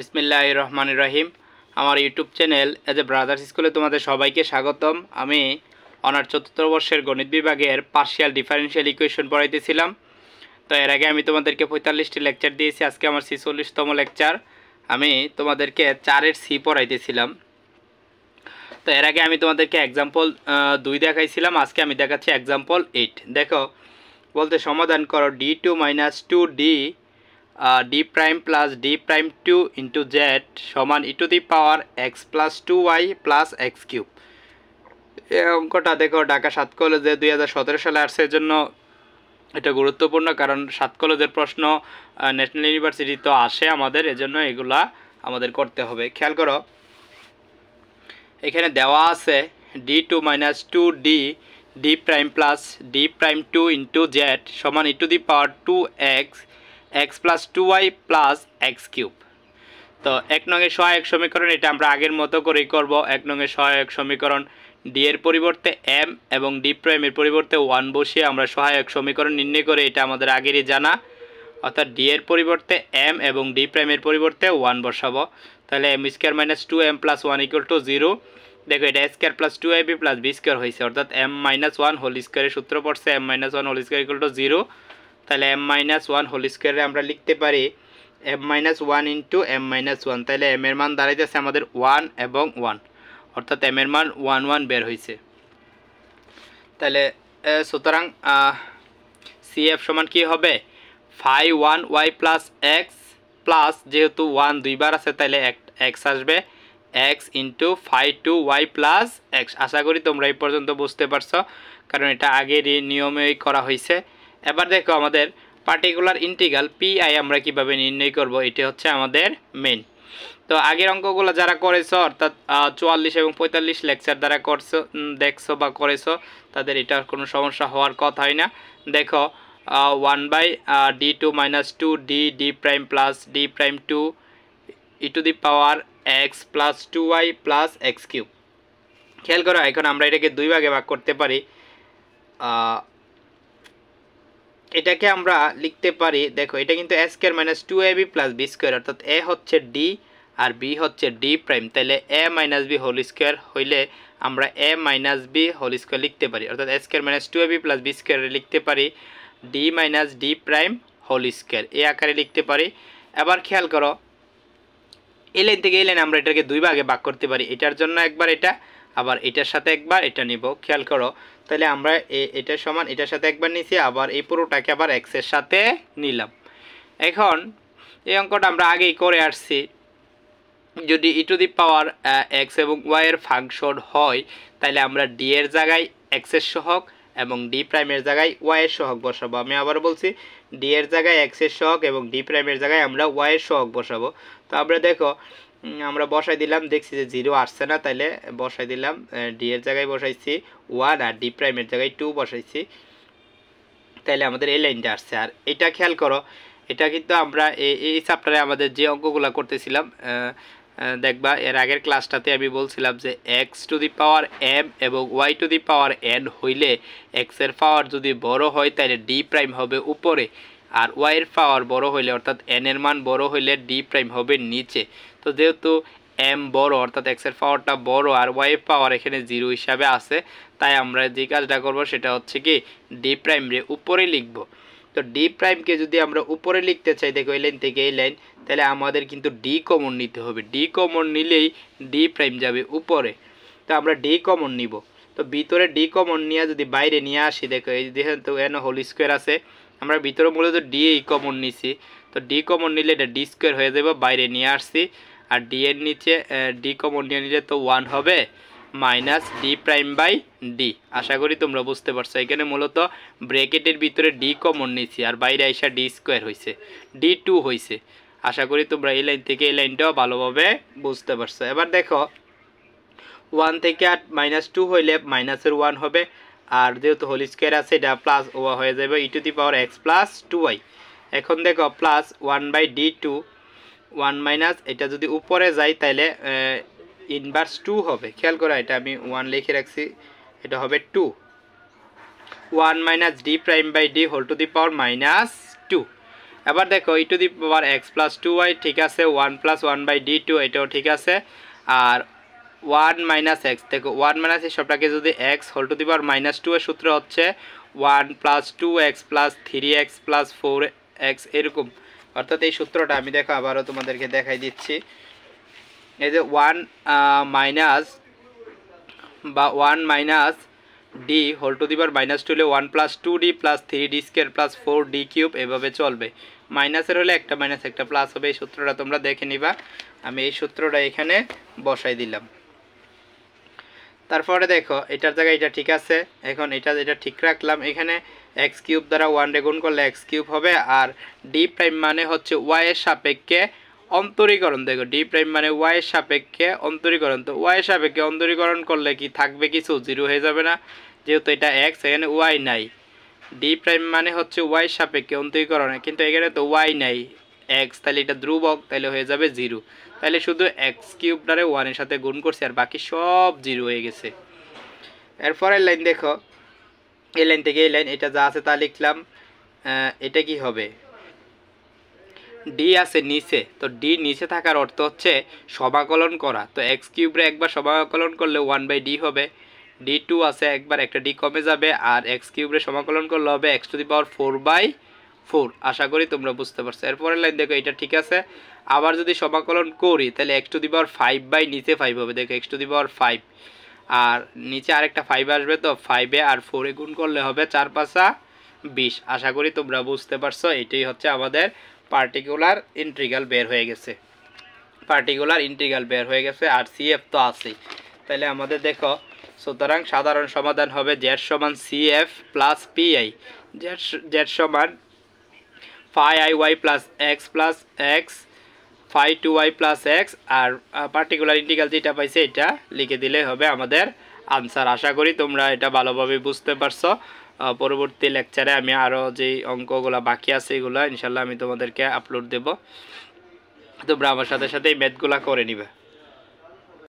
বিসমিল্লাহ রহমান রহিম আমার YouTube channel H A brothers স্কুলে তোমাদের সবাইকে স্বাগতম আমি অনার চতুর্থ বর্ষের গণিত বিভাগের পার্শিয়াল ডিফারেন্সিয়াল ইকুয়েশন পড়াইতেছিলাম তো এর আগে আমি তোমাদেরকে পঁয়তাল্লিশটি লেকচার দিয়েছি আজকে আমার ছিচল্লিশতম লেকচার আমি তোমাদেরকে চারের সি পড়াইতেছিলাম তো এর আগে আমি তোমাদেরকে এক্সাম্পল দুই দেখাইছিলাম আজকে আমি দেখাচ্ছি এক্সাম্পল এইট দেখো বলতে সমাধান করো D two minus two D D prime plus D prime two into Z সমান e to the power x plus two Y plus X cube এই অঙ্কটা দেখো ঢাকা সাত কলেজে দুই হাজার সতেরো সালে আসছে জন্য এটা গুরুত্বপূর্ণ কারণ সাত কলেজের প্রশ্ন ন্যাশনাল ইউনিভার্সিটি তো আসে আমাদের এজন্য এগুলা আমাদের করতে হবে খেয়াল করো এখানে দেওয়া আছে D two minus two D D prime plus D prime two into Z সমান e to the power two X X plus two Y plus X cube তো এক নঙে সহায়ক সমীকরণ এটা আমরা আগের মতো করেই করব এক নঙে সহায়ক সমীকরণ ডি এর পরিবর্তে এম এবং ডি প্রাইমের পরিবর্তে ওয়ান বসিয়ে আমরা সহায়ক সমীকরণ নির্ণয় করে এটা আমাদের আগেরই জানা অর্থাৎ ডি এর পরিবর্তে এম এবং ডি প্রাইমের পরিবর্তে ওয়ান বসাবো তাহলে M square minus two M plus one equal to zero দেখো এটা square plus two A B plus B square হয়েছে অর্থাৎ এম মাইনাস ওয়ান হোল স্কোয়ারের সূত্র পড়ছে M minus one whole square equal to zero তাহলে এম মাইনাস ওয়ান হোল স্কোয়ারে আমরা লিখতে পারি M minus one into M minus one তাহলে এম এর মান দাঁড়াইতেছে আমাদের ওয়ান এবং ওয়ান অর্থাৎ এম এর মান ওয়ান ওয়ান বের হয়েছে তাহলে সুতরাং সি এফ সমান কী হবে phi one Y plus x plus যেহেতু ওয়ান দুইবার আছে তাহলে এক্স আসবে X into phi two Y plus X আশা করি তোমরা এই পর্যন্ত বুঝতে পারছো কারণ এটা আগের নিয়মেই করা হয়েছে এবার দেখো আমাদের পার্টিকুলার ইন্টিগ্রাল পিআই আমরা কিভাবে নির্ণয় করব এটি হচ্ছে আমাদের মেন তো আগের অঙ্কগুলো যারা করেছো অর্থাৎ চুয়াল্লিশ এবং পঁয়তাল্লিশ লেকচার দ্বারা করছো দেখছো বা করেছো তাদের এটার কোনো সমস্যা হওয়ার কথাই না দেখো one by D two minus two D D prime plus D prime two e to the power x plus two Y plus X cube খেয়াল করো এখন আমরা এটাকে দুই ভাগে ভাগ করতে পারি এটাকে আমরা লিখতে পারি দেখো এটা কিন্তু a square minus two a b plus B square অর্থাৎ এ হচ্ছে ডি আর বি হচ্ছে ডি প্রাইম তাহলে a minus b whole square হইলে আমরা a minus b whole square লিখতে পারি অর্থাৎ a square minus two a b plus b স্কোয়ারে লিখতে পারি d minus d prime whole square এ আকারে লিখতে পারি এবার খেয়াল করো এই লাইন থেকে এই লাইন আমরা এটাকে দুই ভাগে ভাগ করতে পারি এটার জন্য একবার এটা আবার এটার সাথে একবার এটা নিব খেয়াল করো তাহলে আমরা এটা সমান এটার সাথে একবার নিছি আবার এই পুরোটাকে আবার এক্সের সাথে নিলাম এখন এই অঙ্কটা আমরা আগেই করে আসছি যদি ই টু দি পাওয়ার এক্স এবং ওয়াইয়ের ফাংশন হয় তাহলে আমরা ডি এর জায়গায় এক্সের সহক এবং ডি প্রাইমের জায়গায় ওয়াইয়ের সহক বসাবো আমি আবার বলছি ডি এর জায়গায় এক্সের সহক এবং ডি প্রাইমের জায়গায় আমরা ওয়াইয়ের সহক বসাবো তো আমরা দেখো আমরা বসাই দিলাম দেখছি যে জিরো আসছে না তাইলে বসাই দিলাম ডি এর জায়গায় বসাইছি ওয়ান আর ডি প্রাইমের জায়গায় টু বসাইছি তাইলে আমাদের এই লাইনটা আসছে আর এটা খেয়াল করো এটা কিন্তু আমরা এই চ্যাপ্টারে আমাদের যে অঙ্কগুলো করতেছিলাম দেখবা এর আগের ক্লাসটাতে আমি বলছিলাম যে x to the power m এবং y to the power n হইলে এক্সের পাওয়ার যদি বড় হয় তাহলে ডি প্রাইম হবে উপরে আর ওয়াইয়ের পাওয়ার বড় হইলে অর্থাৎ এন এর মান বড় হইলে ডি প্রাইম হবে নিচে তো যেহেতু এম বড় অর্থাৎ এক্সের পাওয়ারটা বড় আর ওয়াইয়ের পাওয়ার এখানে জিরো হিসাবে আছে তাই আমরা যে কাজটা করব সেটা হচ্ছে কি ডি প্রাইম রে উপরে লিখব তো ডি প্রাইমকে যদি আমরা উপরে লিখতে চাই দেখো এই লাইন থেকে এই লাইন তাহলে আমাদের কিন্তু ডি কমন নিতে হবে ডি কমন নিলেই ডি প্রাইম যাবে উপরে তো আমরা ডি কমন নিব তো ভিতরে ডি কমন নিয়ে যদি বাইরে নিয়ে আসি দেখো এই যেহেতু এন হোল স্কোয়ার আছে আমরা ভিতরে মূলত ডি কমন নিছি তো ডি কমন নিলে এটা ডি স্কোয়ার হয়ে যাবে বাইরে নিয়ে আসছি আর ডি এর নিচে ডি কমন নিয়ে নিলে তো ওয়ান হবে minus d prime by d আশা করি তোমরা বুঝতে পারছো এখানে মূলত ব্রেকেটের ভিতরে ডি কমন নিছি আর বাইরে আইসা ডি স্কোয়ার হয়েছে ডি টু হয়েছে আশা করি তোমরা এই লাইন থেকে এই লাইনটাও ভালোভাবে বুঝতে পারছো এবার দেখো ওয়ান থেকে আট মাইনাস টু হইলে মাইনাসের ওয়ান হবে আর যেহেতু হোল স্কোয়ার আছে এটা প্লাস ও হয়ে যাবে e to the power x plus two y এখন দেখো plus one by D two one minus এটা যদি উপরে যাই তাহলে ইনভার্স টু হবে খেয়াল করা এটা আমি ওয়ান লিখে রাখছি এটা হবে two one minus d prime by d whole to the power minus two এবার দেখো e to the power x plus two y ঠিক আছে one plus one by D two এটাও ঠিক আছে আর ওয়ান মাইনাস এক্স দেখো ওয়ান মাইনাস এই সবটাকে যদি x whole to the power minus two এর সূত্র হচ্ছে one plus two x plus three x plus four x এরকম অর্থাৎ এই সূত্রটা আমি দেখো আবারও তোমাদেরকে দেখাই দিচ্ছি এই যে ওয়ান মাইনাস বা one minus d whole two দিবার মাইনাস টু হলে one plus two d plus three d square plus four d cube এভাবে চলবে মাইনাসের হলে একটা মাইনাস একটা প্লাস হবে এই সূত্রটা তোমরা দেখে নিবা আমি এই সূত্রটা এখানে বসাই দিলাম তারপরে দেখো এটার জায়গায় এটা ঠিক আছে এখন এটা এটা ঠিক রাখলাম এখানে এক্স কিউব দ্বারা ওয়ান ডে গুণ করলে এক্স কিউব হবে আর ডি প্রাইম মানে হচ্ছে ওয়াইয়ের সাপেক্ষে অন্তরীকরণ দেখো ডি প্রাইম মানে ওয়াইয়ের সাপেক্ষে অন্তরীকরণ তো ওয়াইয়ের সাপেক্ষে অন্তরীকরণ করলে কি থাকবে কিছু জিরো হয়ে যাবে না যেহেতু এটা এক্স এখানে ওয়াই নাই ডি প্রাইম মানে হচ্ছে ওয়াই সাপেক্ষে অন্তরীকরণে কিন্তু এখানে তো ওয়াই নাই এক্স তাহলে এটা ধ্রুবক তাহলে হয়ে যাবে জিরো তাহলে শুধু এক্স কিউবটারে ওয়ানের সাথে গুণ করছি আর বাকি সব জিরো হয়ে গেছে এরপরের লাইন দেখো এই লাইন থেকে এই লাইন এটা যা আছে তা লিখলাম এটা কি হবে ডি আছে নিচে তো ডি নিচে থাকার অর্থ হচ্ছে সমাকলন করা তো এক্স কিউবরে একবার সমাকলন করলে ওয়ান বাই ডি হবে ডি টু আছে একবার একটা ডি কমে যাবে আর এক্স কিউবরে সমাকলন করলে হবে x to the power four by four আশা করি তোমরা বুঝতে পারছো এরপরের লাইন দেখো এটা ঠিক আছে আবার যদি সমাকলন করি তাহলে x to the power five by নিচে ফাইভ হবে দেখো x to the power five আর নিচে আরেকটা ফাইভ আসবে তো ফাইভে আর ফোরে গুণ করলে হবে চার পাঁচা বিশ আশা করি তোমরা বুঝতে পারছো এটাই হচ্ছে আমাদের পার্টিকুলার ইন্ট্রিগাল বের হয়ে গেছে পার্টিকুলার ইন্ট্রিগাল বের হয়ে গেছে আর সি এফ তো আছেই তাহলে আমাদের দেখো সুতরাং সাধারণ সমাধান হবে জেড সমান C F plus PI z z সমান phi i y plus x plus x phi two Y plus x আর পার্টিকুলার ইন্টিগ্রাল যেটা পাইছে এটা লিখে দিলে হবে আমাদের আনসার আশা করি তোমরা এটা ভালোভাবে বুঝতে পারছো পরবর্তী লেকচারে আমি আরও যেই অঙ্কগুলো বাকি আছে এগুলো ইনশাল্লাহ আমি তোমাদেরকে আপলোড দেব তোমরা আমার সাথে সাথে এই ম্যাথগুলো করে নিবে